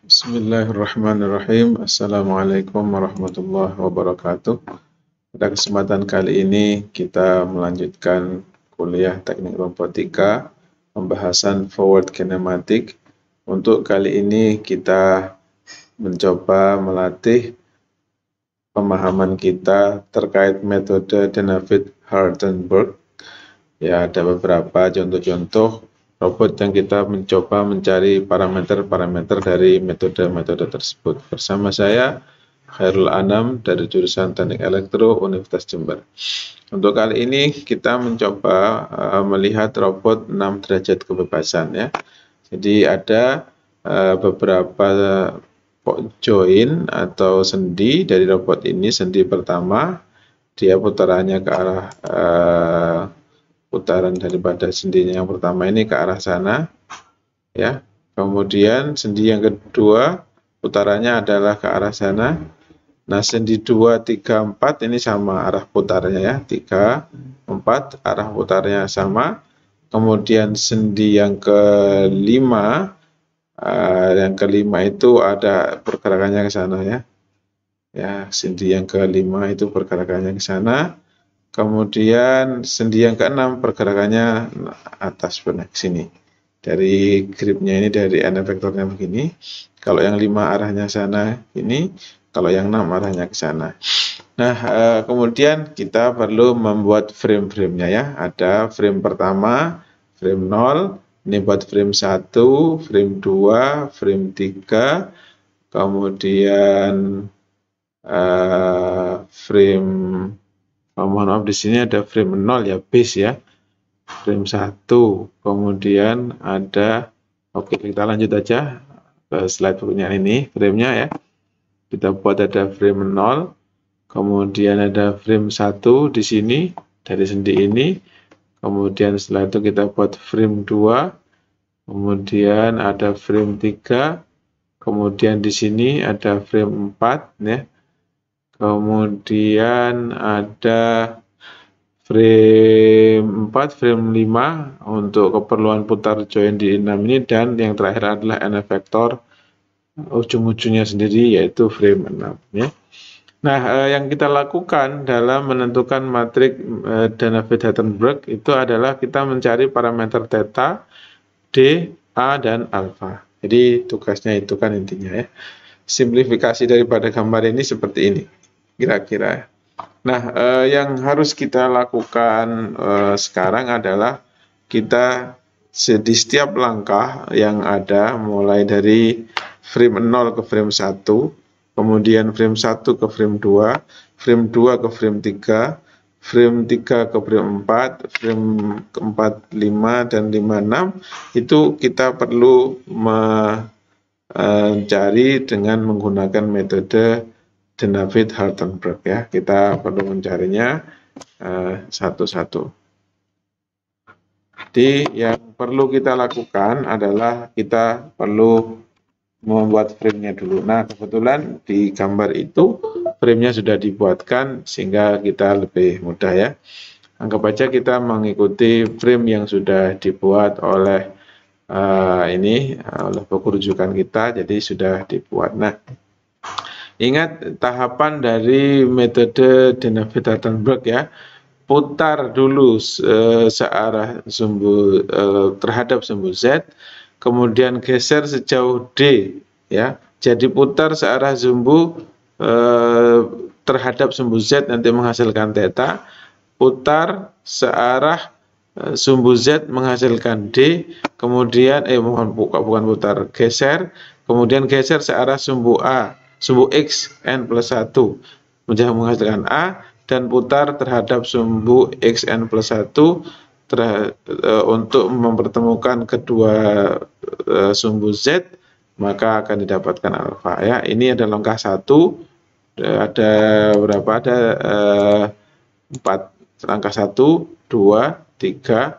Bismillahirrahmanirrahim. Assalamualaikum warahmatullahi wabarakatuh. Pada kesempatan kali ini kita melanjutkan kuliah teknik robotika, pembahasan forward kinematik. Untuk kali ini kita mencoba melatih pemahaman kita terkait metode David Hardenberg. Ya, ada beberapa contoh-contoh robot yang kita mencoba mencari parameter-parameter dari metode-metode tersebut. Bersama saya, Khairul Anam dari jurusan Teknik Elektro Universitas Jember. Untuk kali ini kita mencoba uh, melihat robot 6 derajat kebebasan ya. Jadi ada uh, beberapa join atau sendi dari robot ini. Sendi pertama dia putarannya ke arah uh, putaran daripada sendinya yang pertama ini ke arah sana ya kemudian sendi yang kedua putarannya adalah ke arah sana nah sendi 2, 3, 4 ini sama arah putarnya ya 3, 4 arah putarnya sama kemudian sendi yang kelima uh, yang kelima itu ada pergerakannya ke sana ya ya sendi yang kelima itu pergerakannya ke sana Kemudian sendi yang keenam pergerakannya atas benar ke sini. Dari gripnya ini dari n vektornya begini. Kalau yang lima arahnya sana ini, kalau yang enam arahnya ke sana. Nah, eh, kemudian kita perlu membuat frame-framenya ya. Ada frame pertama, frame 0, ini buat frame 1, frame 2, frame 3, kemudian uh, frame mohon maaf di sini ada frame 0 ya base ya frame 1 kemudian ada oke kita lanjut aja ke slide berikutnya ini frame-nya ya kita buat ada frame 0 kemudian ada frame 1 di sini dari sendi ini kemudian setelah itu kita buat frame 2 kemudian ada frame 3 kemudian di sini ada frame 4 ya Kemudian ada frame 4, frame 5 untuk keperluan putar join di 6 ini dan yang terakhir adalah n vector ujung-ujungnya sendiri yaitu frame 6 ya. Nah, eh, yang kita lakukan dalam menentukan matrik eh, Danavid-Hattenberg itu adalah kita mencari parameter theta, D, A, dan alpha. Jadi tugasnya itu kan intinya ya. Simplifikasi daripada gambar ini seperti ini kira-kira. Nah, eh, yang harus kita lakukan eh, sekarang adalah kita di setiap langkah yang ada, mulai dari frame 0 ke frame 1, kemudian frame 1 ke frame 2, frame 2 ke frame 3, frame 3 ke frame 4, frame 4, 5, dan 5, 6, itu kita perlu mencari eh, dengan menggunakan metode The David Hartenberg ya. Kita perlu mencarinya eh, satu-satu. Uh, Jadi yang perlu kita lakukan adalah kita perlu membuat frame-nya dulu. Nah, kebetulan di gambar itu frame-nya sudah dibuatkan sehingga kita lebih mudah ya. Anggap aja kita mengikuti frame yang sudah dibuat oleh uh, ini eh, oleh buku rujukan kita, jadi sudah dibuat. Nah, Ingat tahapan dari metode denevita hartenberg ya, putar dulu e, searah sumbu e, terhadap sumbu Z, kemudian geser sejauh D ya. Jadi putar searah sumbu e, terhadap sumbu Z nanti menghasilkan theta, putar searah sumbu Z menghasilkan D, kemudian eh mohon buka bukan putar, geser, kemudian geser searah sumbu A sumbu X N plus 1 menjadi menghasilkan A dan putar terhadap sumbu X N plus 1 e, untuk mempertemukan kedua e, sumbu Z maka akan didapatkan alfa ya ini ada langkah satu e, ada berapa ada e, empat langkah satu dua tiga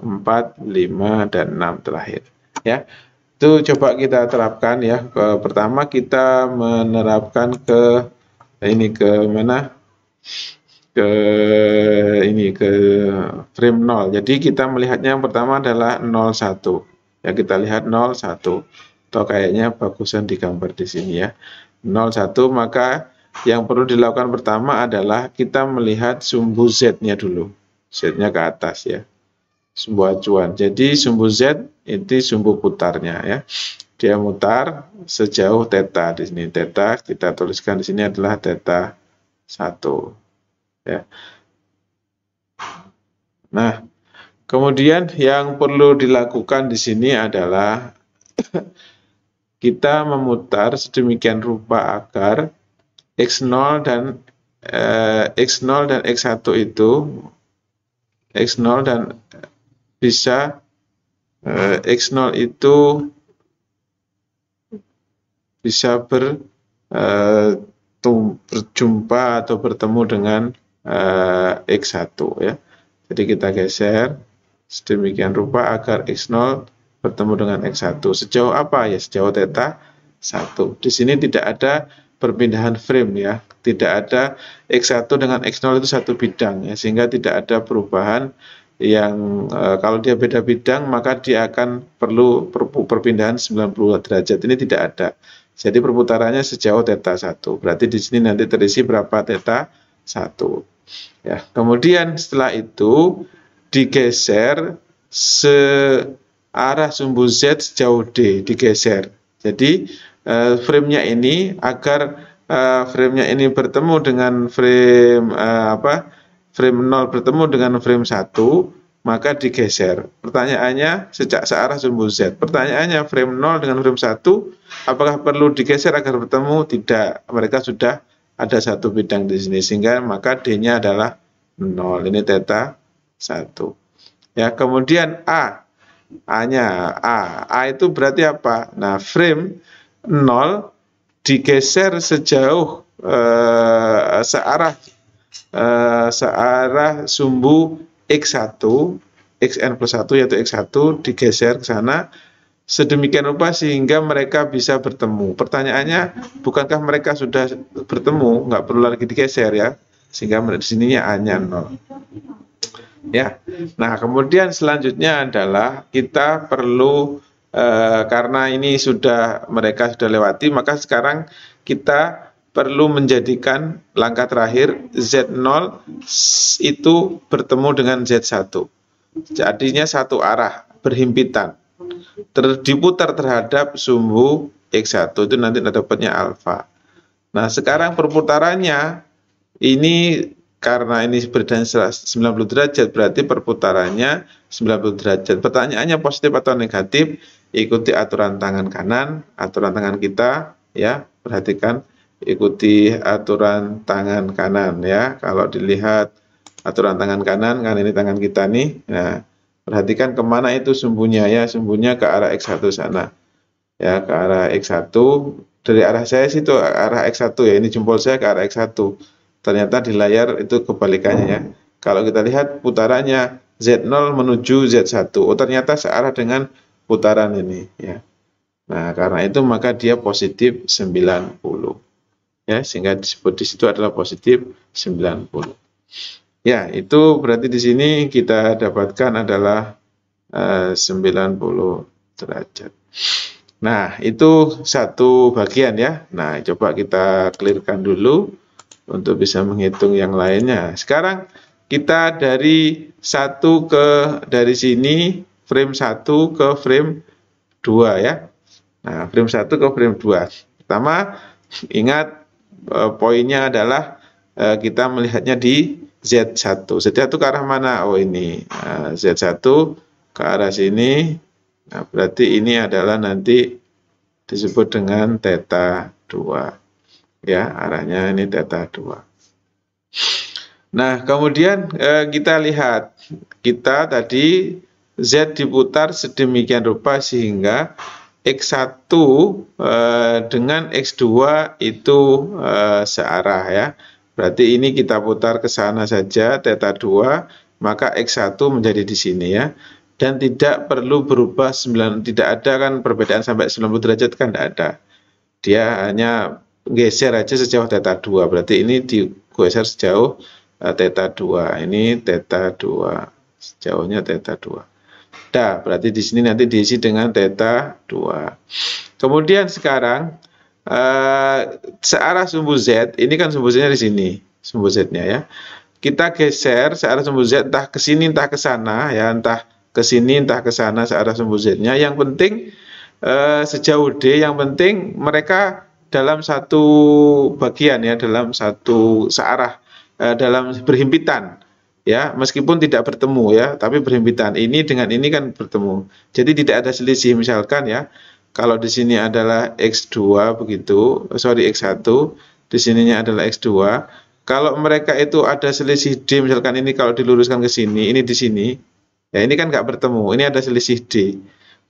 empat lima dan enam terakhir ya itu coba kita terapkan ya pertama kita menerapkan ke ini ke mana ke ini ke frame 0 jadi kita melihatnya yang pertama adalah 01 ya kita lihat 01 atau kayaknya bagusan digambar di sini ya 01 maka yang perlu dilakukan pertama adalah kita melihat sumbu Z-nya dulu Z-nya ke atas ya sumbu acuan jadi sumbu Z inti sumbu putarnya ya. Dia mutar sejauh theta di sini. Theta kita tuliskan di sini adalah theta 1. Ya. Nah, kemudian yang perlu dilakukan di sini adalah kita memutar sedemikian rupa agar X0 dan e, eh, X0 dan X1 itu X0 dan bisa Eh, X0 itu bisa ber, eh, berjumpa atau bertemu dengan eh, X1 ya. Jadi kita geser sedemikian rupa agar X0 bertemu dengan X1. Sejauh apa? Ya sejauh teta 1. Di sini tidak ada perpindahan frame ya. Tidak ada X1 dengan X0 itu satu bidang ya. Sehingga tidak ada perubahan yang e, kalau dia beda bidang maka dia akan perlu per, perpindahan 90 derajat. Ini tidak ada. Jadi perputarannya sejauh teta 1. Berarti di sini nanti terisi berapa teta 1. Ya, kemudian setelah itu digeser searah sumbu Z sejauh D digeser. Jadi e, framenya ini agar e, framenya ini bertemu dengan frame e, apa? frame 0 bertemu dengan frame 1, maka digeser. Pertanyaannya sejak searah sumbu Z. Pertanyaannya frame 0 dengan frame 1, apakah perlu digeser agar bertemu? Tidak. Mereka sudah ada satu bidang di sini, sehingga maka D-nya adalah 0. Ini theta 1. Ya, kemudian A. A-nya A. A itu berarti apa? Nah, frame 0 digeser sejauh eh, searah uh, searah sumbu X1, Xn plus 1 yaitu X1 digeser ke sana sedemikian rupa sehingga mereka bisa bertemu. Pertanyaannya, bukankah mereka sudah bertemu, nggak perlu lagi digeser ya, sehingga di sininya hanya 0. Ya, nah kemudian selanjutnya adalah kita perlu e, karena ini sudah mereka sudah lewati, maka sekarang kita perlu menjadikan langkah terakhir Z0 itu bertemu dengan Z1. Jadinya satu arah, berhimpitan. Ter terhadap sumbu X1 itu nanti dapatnya alfa. Nah, sekarang perputarannya ini karena ini berdan 90 derajat berarti perputarannya 90 derajat. Pertanyaannya positif atau negatif? Ikuti aturan tangan kanan, aturan tangan kita ya. Perhatikan ikuti aturan tangan kanan ya. Kalau dilihat aturan tangan kanan, kan ini tangan kita nih. Nah, perhatikan kemana itu sumbunya ya, sumbunya ke arah X1 sana. Ya, ke arah X1, dari arah saya sih itu arah X1 ya, ini jempol saya ke arah X1. Ternyata di layar itu kebalikannya ya. Kalau kita lihat putarannya Z0 menuju Z1, oh ternyata searah dengan putaran ini ya. Nah, karena itu maka dia positif 90 ya sehingga disebut di situ adalah positif 90. Ya, itu berarti di sini kita dapatkan adalah eh, uh, 90 derajat. Nah, itu satu bagian ya. Nah, coba kita clearkan dulu untuk bisa menghitung yang lainnya. Sekarang kita dari satu ke dari sini frame 1 ke frame 2 ya. Nah, frame 1 ke frame 2. Pertama, ingat uh, poinnya adalah uh, kita melihatnya di Z1. Z1 ke arah mana? Oh ini uh, e, Z1 ke arah sini. Nah, berarti ini adalah nanti disebut dengan theta 2. Ya, arahnya ini theta 2. Nah, kemudian eh, kita lihat, kita tadi Z diputar sedemikian rupa sehingga X1 eh, dengan X2 itu eh, searah ya. Berarti ini kita putar ke sana saja, theta 2, maka X1 menjadi di sini ya. Dan tidak perlu berubah 9, tidak ada kan perbedaan sampai 90 derajat kan tidak ada. Dia hanya geser aja sejauh theta 2, berarti ini digeser sejauh uh, eh, theta 2. Ini theta 2, sejauhnya theta 2 ada. Berarti di sini nanti diisi dengan theta 2. Kemudian sekarang uh, searah sumbu Z, ini kan sumbu Z-nya di sini, sumbu Z-nya ya. Kita geser searah sumbu Z entah ke sini entah ke sana ya, entah ke sini entah ke sana searah sumbu Z-nya. Yang penting uh, sejauh D yang penting mereka dalam satu bagian ya, dalam satu searah eh, dalam berhimpitan ya meskipun tidak bertemu ya tapi berhimpitan ini dengan ini kan bertemu jadi tidak ada selisih misalkan ya kalau di sini adalah x2 begitu sorry x1 di sininya adalah x2 kalau mereka itu ada selisih d misalkan ini kalau diluruskan ke sini ini di sini ya ini kan nggak bertemu ini ada selisih d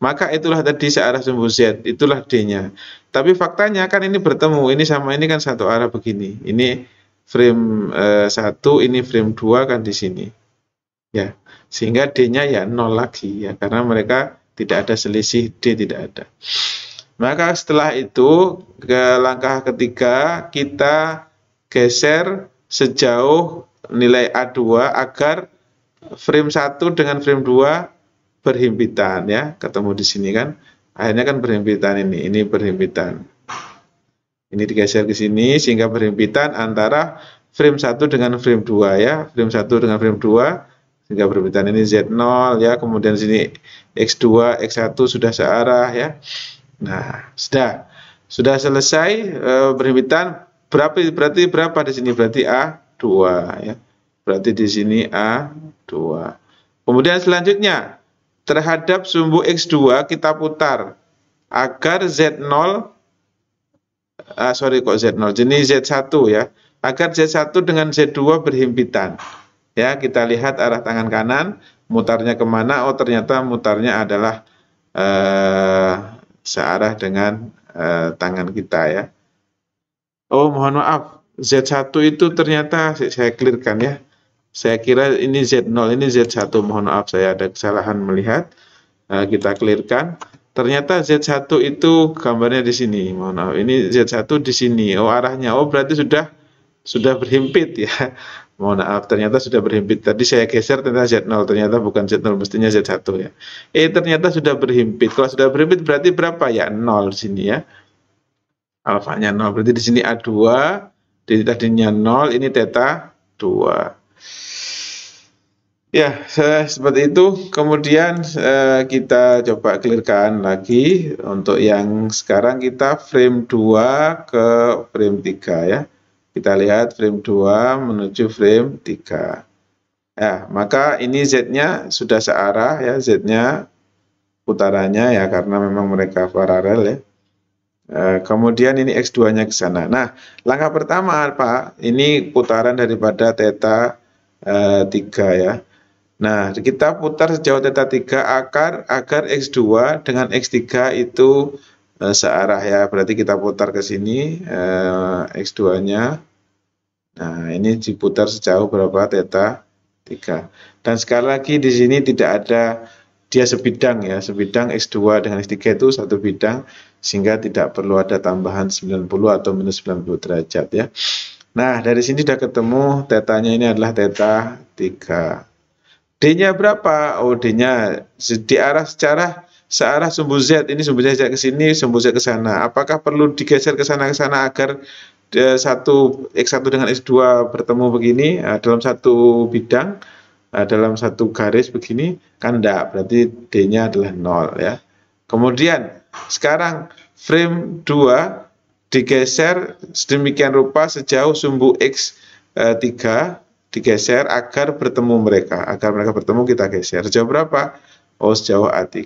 maka itulah tadi searah sumbu z itulah d-nya tapi faktanya kan ini bertemu ini sama ini kan satu arah begini ini frame eh, ini frame 2 kan di sini. Ya, sehingga D-nya ya nol lagi ya karena mereka tidak ada selisih D tidak ada. Maka setelah itu ke langkah ketiga kita geser sejauh nilai A2 agar frame 1 dengan frame 2 berhimpitan ya, ketemu di sini kan. Akhirnya kan berhimpitan ini, ini berhimpitan. Ini digeser ke sini sehingga berhimpitan antara frame 1 dengan frame 2 ya. Frame 1 dengan frame 2 sehingga berhimpitan ini Z0 ya. Kemudian sini X2, X1 sudah searah ya. Nah, sudah. Sudah selesai e, eh, berhimpitan berapa berarti berapa di sini berarti A2 ya. Berarti di sini A2. Kemudian selanjutnya terhadap sumbu X2 kita putar agar Z0 uh, sorry kok Z0, jadi Z1 ya, agar Z1 dengan Z2 berhimpitan. Ya, kita lihat arah tangan kanan, mutarnya kemana, oh ternyata mutarnya adalah uh, searah dengan uh, tangan kita ya. Oh mohon maaf, Z1 itu ternyata saya clearkan ya. Saya kira ini Z0, ini Z1, mohon maaf saya ada kesalahan melihat. Uh, kita clearkan. Ternyata Z1 itu gambarnya di sini. Mohon maaf, ini Z1 di sini. Oh, arahnya. Oh, berarti sudah sudah berhimpit ya. Mohon maaf, ternyata sudah berhimpit. Tadi saya geser ternyata Z0, ternyata bukan Z0, mestinya Z1 ya. Eh ternyata sudah berhimpit. Kalau sudah berhimpit berarti berapa ya? 0 di sini ya. Alfanya 0. Berarti di sini A2, di tadinya 0, ini teta 2. Ya, eh, seperti itu. Kemudian eh, kita coba clearkan lagi untuk yang sekarang kita frame 2 ke frame 3 ya. Kita lihat frame 2 menuju frame 3. Ya, maka ini Z-nya sudah searah ya, Z-nya putarannya ya karena memang mereka paralel ya. Eh, kemudian ini X2-nya ke sana. Nah, langkah pertama apa? ini putaran daripada theta tiga 3 ya. Nah, kita putar sejauh teta 3 akar agar X2 dengan X3 itu e, searah ya. Berarti kita putar ke sini e, eh, X2-nya. Nah, ini diputar sejauh berapa teta 3. Dan sekali lagi di sini tidak ada dia sebidang ya, sebidang X2 dengan X3 itu satu bidang sehingga tidak perlu ada tambahan 90 atau minus 90 derajat ya. Nah, dari sini sudah ketemu tetanya ini adalah teta 3. D-nya berapa? Oh, D-nya di arah secara searah sumbu Z. Ini sumbu Z ke sini, sumbu Z ke sana. Apakah perlu digeser ke sana ke sana agar e, satu X1 dengan X2 bertemu begini e, dalam satu bidang, e, dalam satu garis begini? Kan enggak, berarti D-nya adalah 0 ya. Kemudian sekarang frame 2 digeser sedemikian rupa sejauh sumbu X3 digeser agar bertemu mereka. Agar mereka bertemu kita geser. Sejauh berapa? Oh, sejauh A3.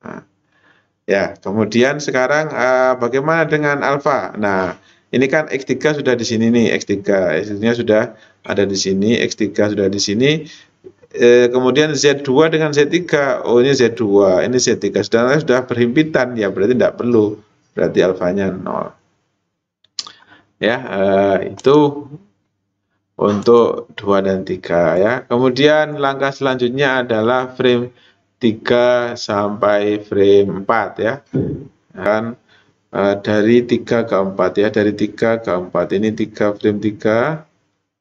Nah, ya, kemudian sekarang uh, bagaimana dengan alfa? Nah, ini kan X3 sudah di sini nih, X3. X3-nya sudah ada di sini, X3 sudah di sini. E, kemudian Z2 dengan Z3, oh ini Z2, ini Z3. Sedangkan sudah berhimpitan, ya berarti tidak perlu. Berarti alfanya 0. Ya, e, itu untuk 2 dan 3 ya. Kemudian langkah selanjutnya adalah frame 3 sampai frame 4 ya. Dan uh, dari 3 ke 4 ya, dari 3 ke 4. Ini 3 frame 3.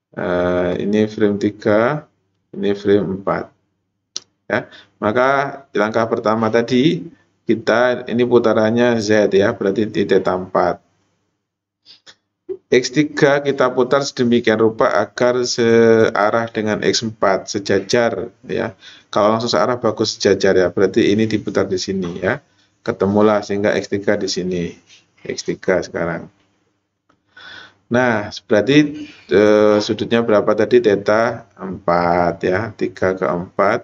Uh, eh, ini frame 3, ini frame 4. Ya. Maka langkah pertama tadi kita ini putarannya Z ya, berarti di theta 4. X3 kita putar sedemikian rupa agar searah dengan X4 sejajar ya. Kalau langsung searah bagus sejajar ya. Berarti ini diputar di sini ya. Ketemulah sehingga X3 di sini. X3 sekarang. Nah, berarti e, sudutnya berapa tadi? Theta 4 ya. 3 ke 4.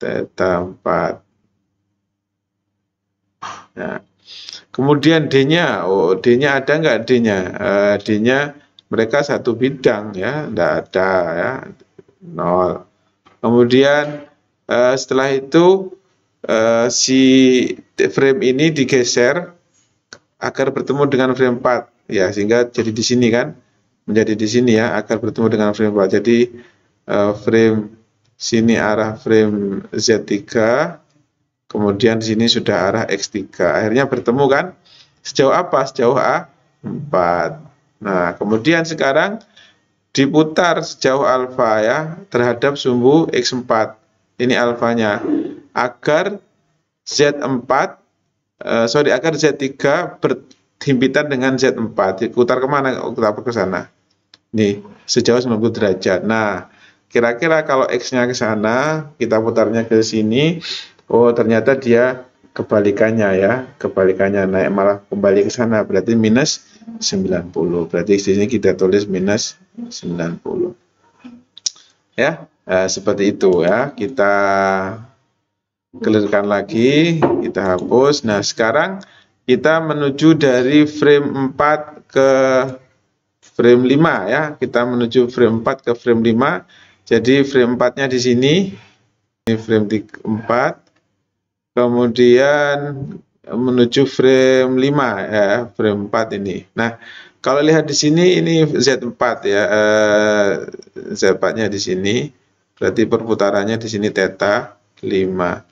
Theta 4. Nah, Kemudian D-nya, oh D-nya ada nggak D-nya? Uh, D-nya mereka satu bidang ya, nggak ada ya, nol. Kemudian uh, setelah itu uh, si frame ini digeser agar bertemu dengan frame 4 ya, sehingga jadi di sini kan, menjadi di sini ya, agar bertemu dengan frame 4. Jadi uh, frame sini arah frame Z3 Kemudian di sini sudah arah X3. Akhirnya bertemu kan? Sejauh apa? Sejauh A4. Nah, kemudian sekarang diputar sejauh alfa ya terhadap sumbu X4. Ini alfanya. Agar Z4 eh, sorry, agar Z3 berhimpitan dengan Z4. Diputar kemana? Kita ke sana. Nih, sejauh 90 derajat. Nah, kira-kira kalau X-nya ke sana, kita putarnya ke sini, Oh, ternyata dia kebalikannya ya, kebalikannya naik malah kembali ke sana berarti minus 90. Berarti di sini kita tulis minus 90. Ya, eh, seperti itu ya. Kita kelirkan lagi, kita hapus. Nah, sekarang kita menuju dari frame 4 ke frame 5 ya. Kita menuju frame 4 ke frame 5. Jadi frame 4-nya di sini. Ini frame 4 kemudian menuju frame 5 ya, frame 4 ini. Nah, kalau lihat di sini ini Z4 ya. Eh, Z4-nya di sini. Berarti perputarannya di sini theta 5.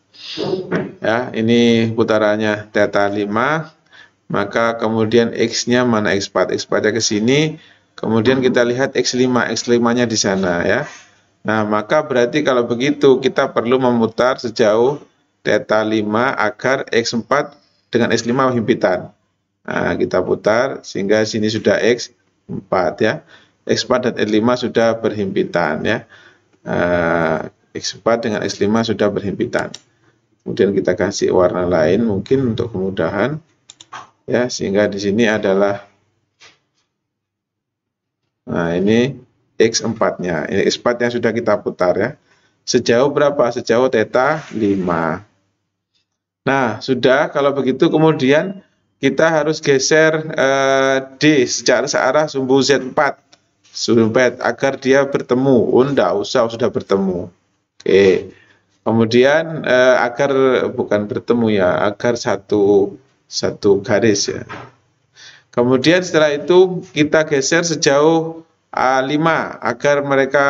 Ya, ini putarannya theta 5. Maka kemudian X-nya mana X4? X4-nya ke sini. Kemudian kita lihat X5. X5-nya di sana ya. Nah, maka berarti kalau begitu kita perlu memutar sejauh delta 5 agar X4 dengan X5 himpitan. Nah, kita putar sehingga sini sudah X4 ya. X4 dan X5 sudah berhimpitan ya. Nah, X4 dengan X5 sudah berhimpitan. Kemudian kita kasih warna lain mungkin untuk kemudahan ya sehingga di sini adalah Nah, ini X4-nya. Ini X4 yang sudah kita putar ya. Sejauh berapa? Sejauh teta 5. Nah, sudah kalau begitu kemudian kita harus geser eh, D secara searah sumbu Z4 sumbu z4 agar dia bertemu. Oh oh, usah sudah bertemu. Oke. Kemudian eh, agar bukan bertemu ya, agar satu satu garis ya. Kemudian setelah itu kita geser sejauh eh, A5 agar mereka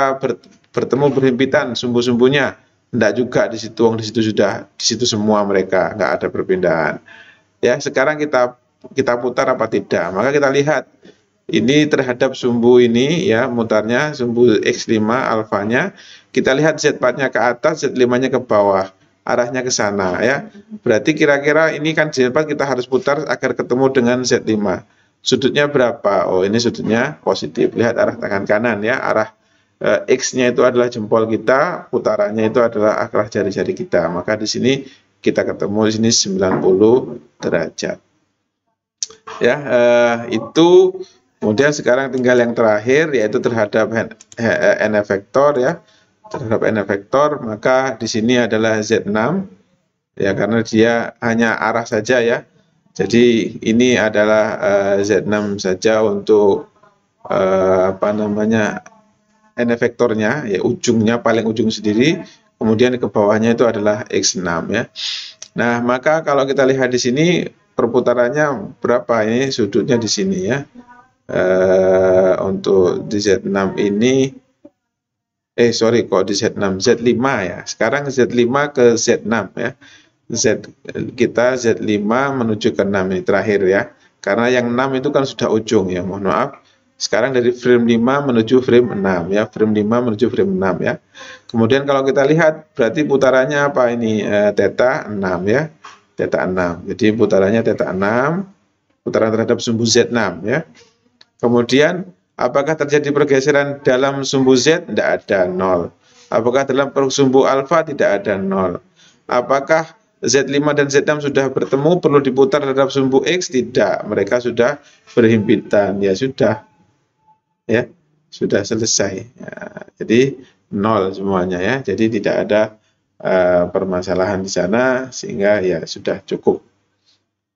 bertemu berhimpitan sumbu-sumbunya. Tidak juga di situ, di situ sudah, di situ semua mereka nggak ada perpindahan. Ya, sekarang kita kita putar apa tidak? Maka kita lihat ini terhadap sumbu ini ya mutarnya sumbu X5 alfanya kita lihat Z4 nya ke atas Z5 nya ke bawah arahnya ke sana ya berarti kira-kira ini kan Z4 kita harus putar agar ketemu dengan Z5 sudutnya berapa Oh ini sudutnya positif lihat arah tangan kanan ya arah e, x-nya itu adalah jempol kita, putarannya itu adalah akrah jari-jari kita. Maka di sini kita ketemu di sini 90 derajat. Ya, e, itu kemudian sekarang tinggal yang terakhir yaitu terhadap n, n vektor ya. Terhadap n vektor maka di sini adalah z6 ya karena dia hanya arah saja ya. Jadi ini adalah uh, eh, Z6 saja untuk uh, apa namanya n vektornya ya ujungnya paling ujung sendiri kemudian ke bawahnya itu adalah x6 ya. Nah, maka kalau kita lihat di sini perputarannya berapa ini sudutnya di sini ya. E, untuk di Z6 ini eh sorry kok di Z6 Z5 ya. Sekarang Z5 ke Z6 ya. Z kita Z5 menuju ke 6 ini terakhir ya. Karena yang 6 itu kan sudah ujung ya, mohon maaf. Sekarang dari frame 5 menuju frame 6 ya, frame 5 menuju frame 6 ya. Kemudian kalau kita lihat berarti putarannya apa ini? E, eh, theta 6 ya. Theta 6. Jadi putarannya theta 6, putaran terhadap sumbu Z6 ya. Kemudian apakah terjadi pergeseran dalam sumbu Z? Tidak ada 0. Apakah dalam sumbu alfa tidak ada 0. Apakah Z5 dan Z6 sudah bertemu perlu diputar terhadap sumbu X? Tidak, mereka sudah berhimpitan. Ya sudah, ya sudah selesai ya, jadi nol semuanya ya jadi tidak ada uh, permasalahan di sana sehingga ya sudah cukup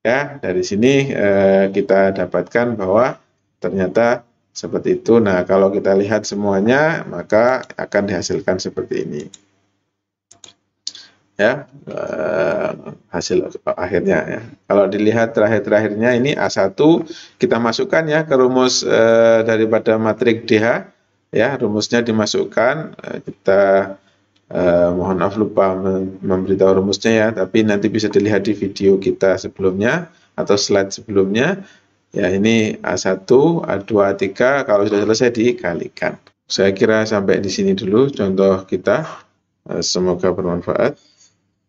ya dari sini uh, kita dapatkan bahwa ternyata seperti itu nah kalau kita lihat semuanya maka akan dihasilkan seperti ini ya uh, hasil akhirnya ya. Kalau dilihat terakhir-terakhirnya ini A1 kita masukkan ya ke rumus uh, daripada matriks DH ya rumusnya dimasukkan uh, kita uh, mohon maaf lupa memberitahu rumusnya ya tapi nanti bisa dilihat di video kita sebelumnya atau slide sebelumnya ya ini A1 A2 A3 kalau sudah selesai dikalikan. Saya kira sampai di sini dulu contoh kita. Semoga bermanfaat.